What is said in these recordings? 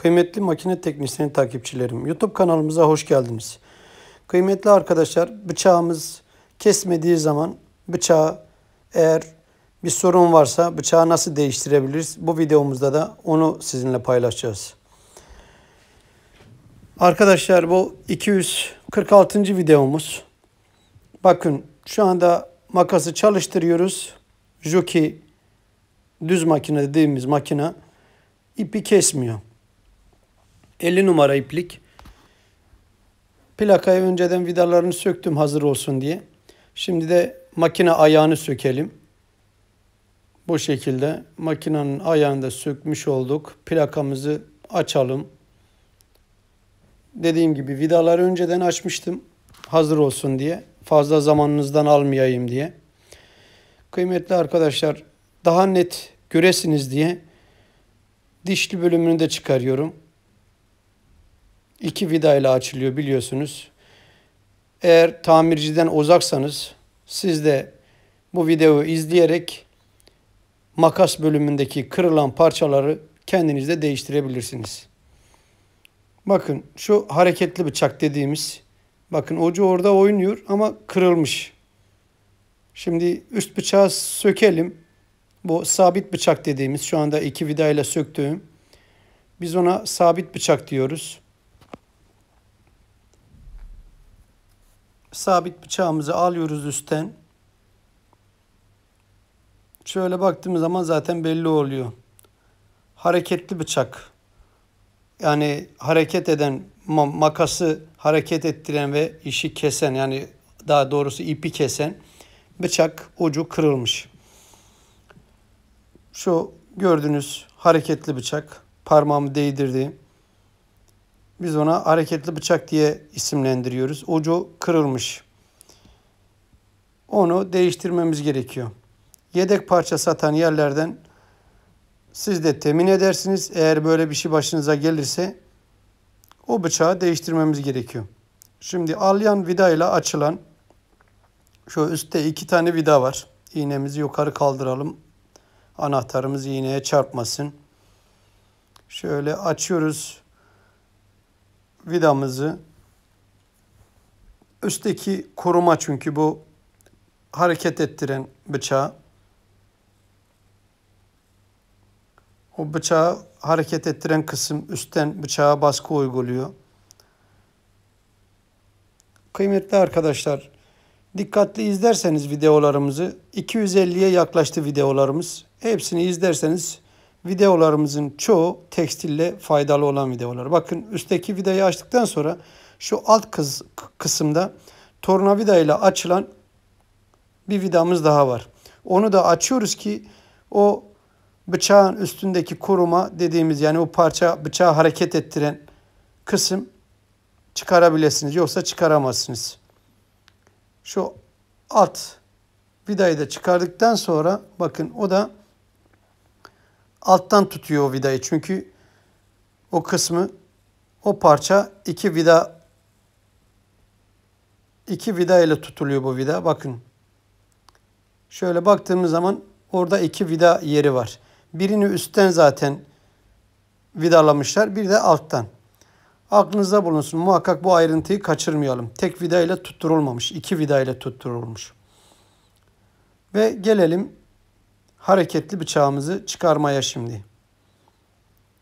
Kıymetli makine teknisyeni takipçilerim, YouTube kanalımıza hoş geldiniz. Kıymetli arkadaşlar, bıçağımız kesmediği zaman bıçağı eğer bir sorun varsa bıçağı nasıl değiştirebiliriz? Bu videomuzda da onu sizinle paylaşacağız. Arkadaşlar bu 246. videomuz. Bakın şu anda makası çalıştırıyoruz. Jockey düz makine dediğimiz makine ipi kesmiyor. 50 numara iplik. Plakayı önceden vidalarını söktüm hazır olsun diye. Şimdi de makine ayağını sökelim. Bu şekilde makinenin ayağını da sökmüş olduk. Plakamızı açalım. Dediğim gibi vidaları önceden açmıştım. Hazır olsun diye. Fazla zamanınızdan almayayım diye. Kıymetli arkadaşlar daha net göresiniz diye dişli bölümünü de çıkarıyorum iki vidayla açılıyor biliyorsunuz. Eğer tamirciden uzaksanız siz de bu videoyu izleyerek makas bölümündeki kırılan parçaları kendiniz de değiştirebilirsiniz. Bakın şu hareketli bıçak dediğimiz bakın ucu orada oynuyor ama kırılmış. Şimdi üst bıçağı sökelim. Bu sabit bıçak dediğimiz şu anda iki vidayla söktüğüm. Biz ona sabit bıçak diyoruz. sabit bıçağımızı alıyoruz üstten. Şöyle baktığımız zaman zaten belli oluyor. Hareketli bıçak. Yani hareket eden makası hareket ettiren ve işi kesen yani daha doğrusu ipi kesen bıçak ucu kırılmış. Şu gördüğünüz hareketli bıçak parmağımı değdirdiğim biz ona hareketli bıçak diye isimlendiriyoruz. Ucu kırılmış. Onu değiştirmemiz gerekiyor. Yedek parça satan yerlerden siz de temin edersiniz. Eğer böyle bir şey başınıza gelirse o bıçağı değiştirmemiz gerekiyor. Şimdi alyan vida ile açılan şu üstte iki tane vida var. İğnemizi yukarı kaldıralım. Anahtarımız iğneye çarpmasın. Şöyle açıyoruz vidamızı üstteki koruma çünkü bu hareket ettiren bıçağı o bıçağı hareket ettiren kısım üstten bıçağa baskı uyguluyor. Kıymetli arkadaşlar, dikkatli izlerseniz videolarımızı 250'ye yaklaştı videolarımız. Hepsini izlerseniz videolarımızın çoğu tekstille faydalı olan videolar. Bakın üstteki vidayı açtıktan sonra şu alt kız, kısımda tornavida ile açılan bir vidamız daha var. Onu da açıyoruz ki o bıçağın üstündeki koruma dediğimiz yani o parça bıçağı hareket ettiren kısım çıkarabilirsiniz. Yoksa çıkaramazsınız. Şu alt vidayı da çıkardıktan sonra bakın o da alttan tutuyor o vidayı. Çünkü o kısmı o parça iki vida iki vida ile tutuluyor bu vida. Bakın. Şöyle baktığımız zaman orada iki vida yeri var. Birini üstten zaten vidalamışlar. Bir de alttan. Aklınızda bulunsun. Muhakkak bu ayrıntıyı kaçırmayalım. Tek vida ile tutturulmamış. iki vida ile tutturulmuş. Ve gelelim hareketli bıçağımızı çıkarmaya şimdi.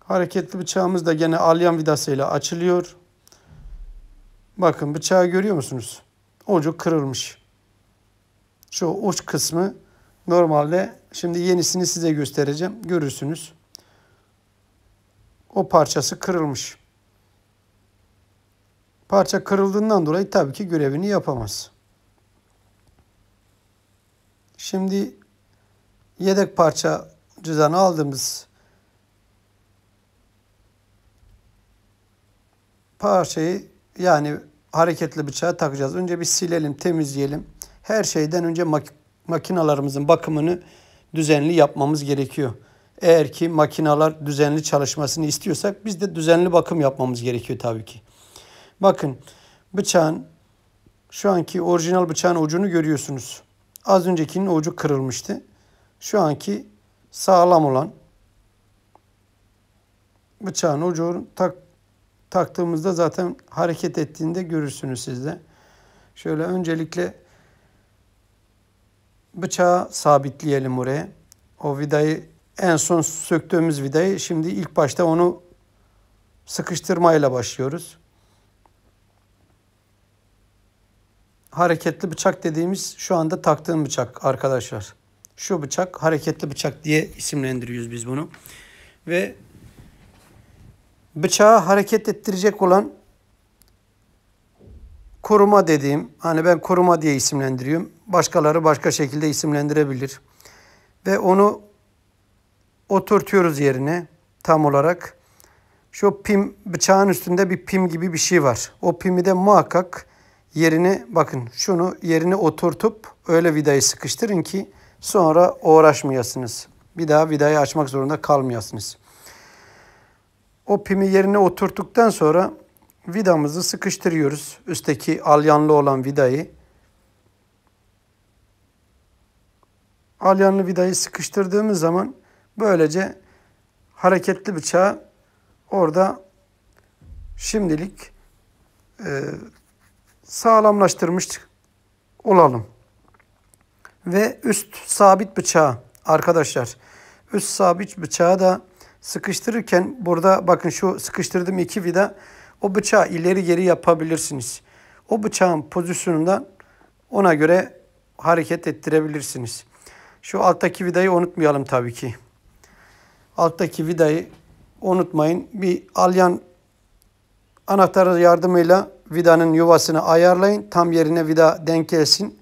Hareketli bıçağımız da gene alyan vidasıyla açılıyor. Bakın bıçağı görüyor musunuz? Ucu kırılmış. Şu uç kısmı normalde şimdi yenisini size göstereceğim. Görürsünüz. O parçası kırılmış. Parça kırıldığından dolayı tabii ki görevini yapamaz. Şimdi yedek parça cüzdanı aldığımız parçayı yani hareketli bıçağa takacağız. Önce bir silelim, temizleyelim. Her şeyden önce mak makinalarımızın bakımını düzenli yapmamız gerekiyor. Eğer ki makinalar düzenli çalışmasını istiyorsak biz de düzenli bakım yapmamız gerekiyor tabii ki. Bakın bıçağın şu anki orijinal bıçağın ucunu görüyorsunuz. Az öncekinin ucu kırılmıştı şu anki sağlam olan bıçağın ucu tak, taktığımızda zaten hareket ettiğinde görürsünüz siz de. Şöyle öncelikle bıçağı sabitleyelim oraya. O vidayı en son söktüğümüz vidayı şimdi ilk başta onu sıkıştırmayla başlıyoruz. Hareketli bıçak dediğimiz şu anda taktığım bıçak arkadaşlar. Şu bıçak hareketli bıçak diye isimlendiriyoruz biz bunu. Ve bıçağı hareket ettirecek olan koruma dediğim, hani ben koruma diye isimlendiriyorum. Başkaları başka şekilde isimlendirebilir. Ve onu oturtuyoruz yerine tam olarak. Şu pim bıçağın üstünde bir pim gibi bir şey var. O pimi de muhakkak yerine bakın şunu yerine oturtup öyle vidayı sıkıştırın ki Sonra uğraşmayasınız. Bir daha vidayı açmak zorunda kalmayasınız. O pimi yerine oturttuktan sonra vidamızı sıkıştırıyoruz. Üstteki alyanlı olan vidayı. Alyanlı vidayı sıkıştırdığımız zaman böylece hareketli bıçağı orada şimdilik e, sağlamlaştırmış olalım ve üst sabit bıçağı arkadaşlar. Üst sabit bıçağı da sıkıştırırken burada bakın şu sıkıştırdığım iki vida o bıçağı ileri geri yapabilirsiniz. O bıçağın pozisyonundan ona göre hareket ettirebilirsiniz. Şu alttaki vidayı unutmayalım tabii ki. Alttaki vidayı unutmayın. Bir alyan anahtarı yardımıyla vidanın yuvasını ayarlayın. Tam yerine vida denk gelsin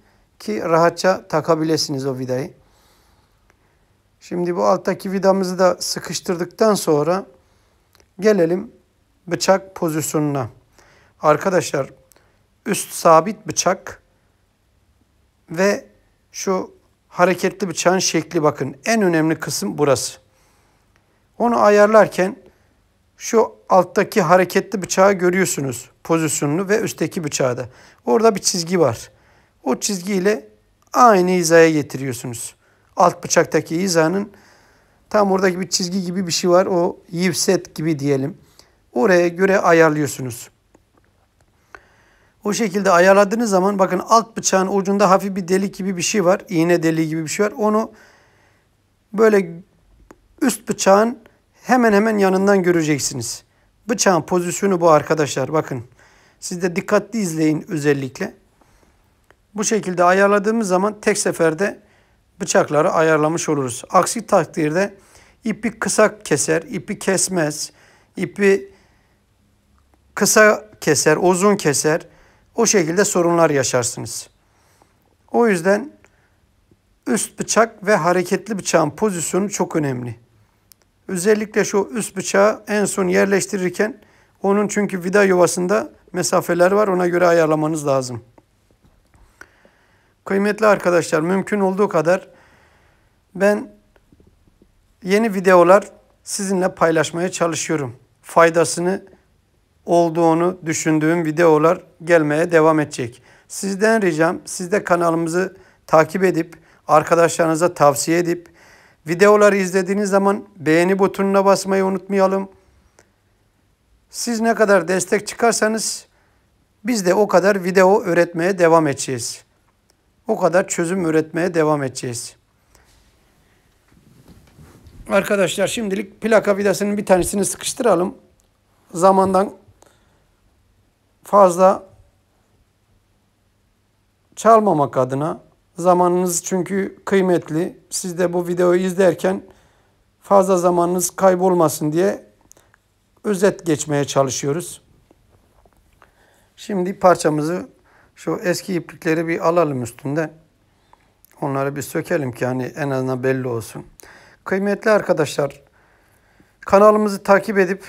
ki rahatça takabilirsiniz o vidayı. Şimdi bu alttaki vidamızı da sıkıştırdıktan sonra gelelim bıçak pozisyonuna. Arkadaşlar üst sabit bıçak ve şu hareketli bıçağın şekli bakın. En önemli kısım burası. Onu ayarlarken şu alttaki hareketli bıçağı görüyorsunuz pozisyonunu ve üstteki bıçağı da. Orada bir çizgi var o çizgiyle aynı hizaya getiriyorsunuz. Alt bıçaktaki hizanın tam oradaki bir çizgi gibi bir şey var. O yivset gibi diyelim. Oraya göre ayarlıyorsunuz. O şekilde ayarladığınız zaman bakın alt bıçağın ucunda hafif bir delik gibi bir şey var. İğne deliği gibi bir şey var. Onu böyle üst bıçağın hemen hemen yanından göreceksiniz. Bıçağın pozisyonu bu arkadaşlar. Bakın siz de dikkatli izleyin özellikle. Bu şekilde ayarladığımız zaman tek seferde bıçakları ayarlamış oluruz. Aksi takdirde ipi kısa keser, ipi kesmez, ipi kısa keser, uzun keser. O şekilde sorunlar yaşarsınız. O yüzden üst bıçak ve hareketli bıçağın pozisyonu çok önemli. Özellikle şu üst bıçağı en son yerleştirirken onun çünkü vida yuvasında mesafeler var ona göre ayarlamanız lazım. Kıymetli arkadaşlar mümkün olduğu kadar ben yeni videolar sizinle paylaşmaya çalışıyorum. Faydasını olduğunu düşündüğüm videolar gelmeye devam edecek. Sizden ricam siz de kanalımızı takip edip arkadaşlarınıza tavsiye edip videoları izlediğiniz zaman beğeni butonuna basmayı unutmayalım. Siz ne kadar destek çıkarsanız biz de o kadar video öğretmeye devam edeceğiz o kadar çözüm üretmeye devam edeceğiz. Arkadaşlar şimdilik plaka vidasının bir tanesini sıkıştıralım. Zamandan fazla çalmamak adına zamanınız çünkü kıymetli. Siz de bu videoyu izlerken fazla zamanınız kaybolmasın diye özet geçmeye çalışıyoruz. Şimdi parçamızı şu eski iplikleri bir alalım üstünde, Onları bir sökelim ki hani en azından belli olsun. Kıymetli arkadaşlar kanalımızı takip edip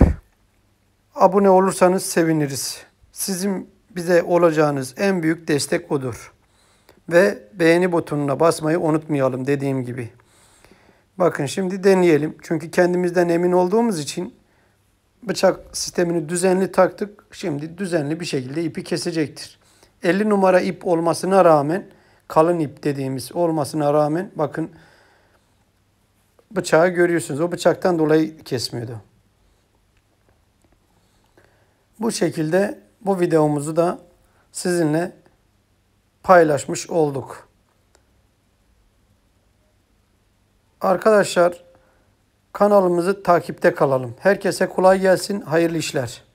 abone olursanız seviniriz. Sizin bize olacağınız en büyük destek odur. Ve beğeni butonuna basmayı unutmayalım dediğim gibi. Bakın şimdi deneyelim. Çünkü kendimizden emin olduğumuz için bıçak sistemini düzenli taktık. Şimdi düzenli bir şekilde ipi kesecektir. 50 numara ip olmasına rağmen kalın ip dediğimiz olmasına rağmen bakın bıçağı görüyorsunuz. O bıçaktan dolayı kesmiyordu. Bu şekilde bu videomuzu da sizinle paylaşmış olduk. Arkadaşlar kanalımızı takipte kalalım. Herkese kolay gelsin, hayırlı işler.